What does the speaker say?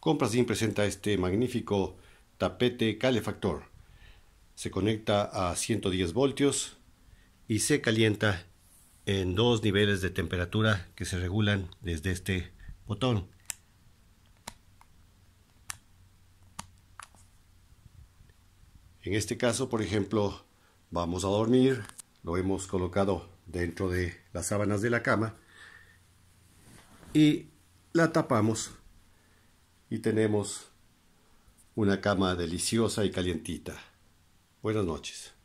Comprasim presenta este magnífico tapete calefactor. Se conecta a 110 voltios y se calienta en dos niveles de temperatura que se regulan desde este botón. En este caso, por ejemplo, vamos a dormir, lo hemos colocado dentro de las sábanas de la cama y la tapamos y tenemos una cama deliciosa y calientita. Buenas noches.